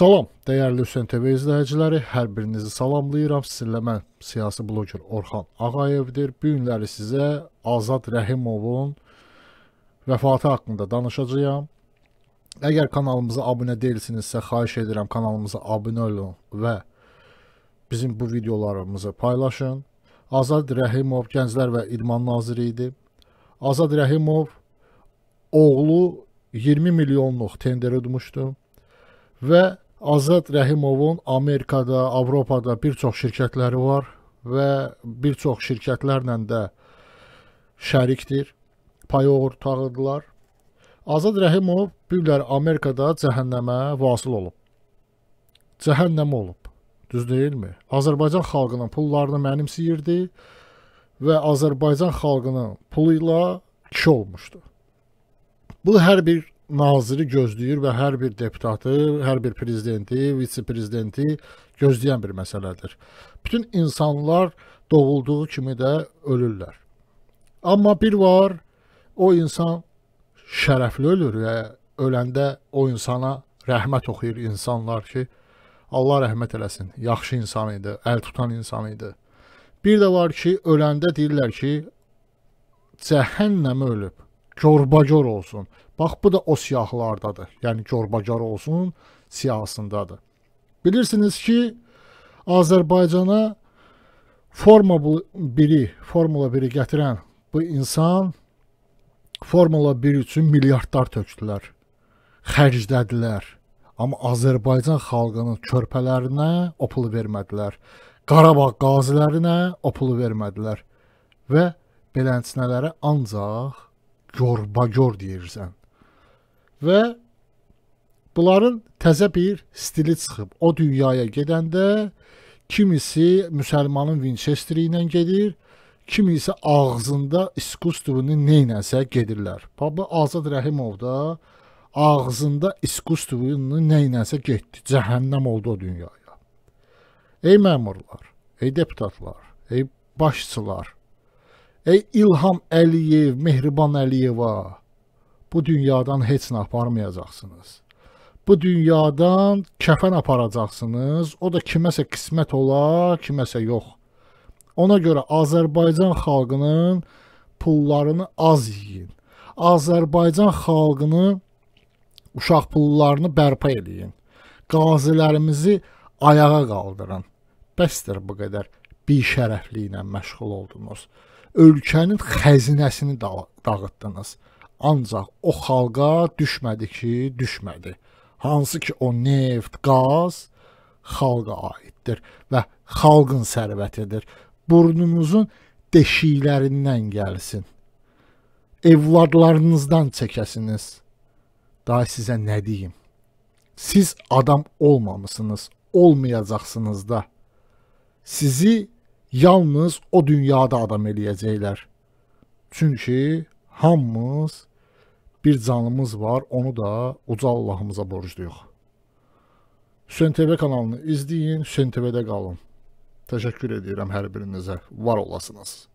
Salam, dəyərli Hüseyn TV izləyiciləri, hər birinizi salamlayıram. Sizinlə mən siyasi bloger Orxan Ağayevdir. Bu günləri sizə Azad Rəhimovun vəfatı haqqında danışacağam. Əgər kanalımıza abunə deyilsinizsə, xahiş edirəm kanalımıza abunə olun və bizim bu videolarımızı paylaşın. Azad Rəhimov Gənclər və İdman Naziri idi. Azad Rəhimov oğlu 20 milyonluq tender udmuşdu və Azad Rəhimovun Amerikada, Avropada bir çox şirkətləri var və bir çox şirkətlərlə də şərikdir. Pay ortağıdırlar. Azad Rəhimov büllər Amerikada cəhənnəmə vasıl olub. Cəhənnəm olub. Düz deyilmi? Azərbaycan xalqının pullarını mənimsəyirdi və Azərbaycan xalqının pulu ilə kişi olmuşdu. Bu hər bir naziri gözləyir və hər bir deputatı, hər bir prezidenti, vitse-prezidenti gözləyən bir məsələdir. Bütün insanlar doğulduğu kimi də ölürlər. Amma bir var, o insan şərəfli ölür və öləndə o insana rəhmət oxuyur insanlar ki, Allah rəhmət eləsin, yaxşı insan idi, əl tutan insan idi. Bir də var ki, öləndə deyirlər ki, cəhənnəmə ölüb. Corbacor olsun. Bax bu da o siyahlardadır. Yəni corbacor olsun siyahısındadır. Bilirsiniz ki, Azərbaycana Formula 1-i, Formula 1-i gətirən bu insan Formula 1 üçün milyardlar tökdülər. Xərclədilər. Amma Azərbaycan xalqının körpələrinə o pulu vermədilər. Qarabağ qazilərinə o pulu vermədilər və beləsinələrə ancaq corbagor deyirsən. Və bunların təzə bir stili çıxıb. O dünyaya gedəndə kimisi müsəlmanın Winchester ilə gedir, kimisi ağzında iskustvunu neynəsə gedirlər. Baba Azad Rəhimov da ağzında iskustvunu neynəsə getdi. Cəhənnəm oldu o dünyaya. Ey məmurlar, ey deputatlar, ey başçılar, Ey İlham Əliyev, Mehriban Əliyeva, bu dünyadan heç nə aparmayacaqsınız. Bu dünyadan kəfən aparacaqsınız. O da kiməsə qismət ola, kiməsə yox. Ona görə Azərbaycan xalqının pullarını az yeyin. Azərbaycan xalqını uşaq pullarını bərpa eləyin. Qazilərimizi ayağa qaldırın. Bəsdir bu qədər bir şərəfliklə məşğul oldunuz ölkənin xəzinəsini da dağıtdınız. Ancaq o xalqa düşmədi ki, düşmədi. Hansı ki, o neft, qaz xalqa aiddir və xalqın sərvətidir. Burnunuzun deşiklərindən gəlsin. Evladlarınızdan çəkəsiniz. Daha sizə nə deyim? Siz adam olmamısınız, olmayacaqsınız da. Sizi yalnız o dünyada adam eləyəcəklər. Çünki hamımız bir canımız var, onu da uca Allahımıza borcluyuq. Hüseyin TV kanalını izləyin, Hüseyin TV-də qalın. Təşəkkür edirəm hər birinizə. Var olasınız.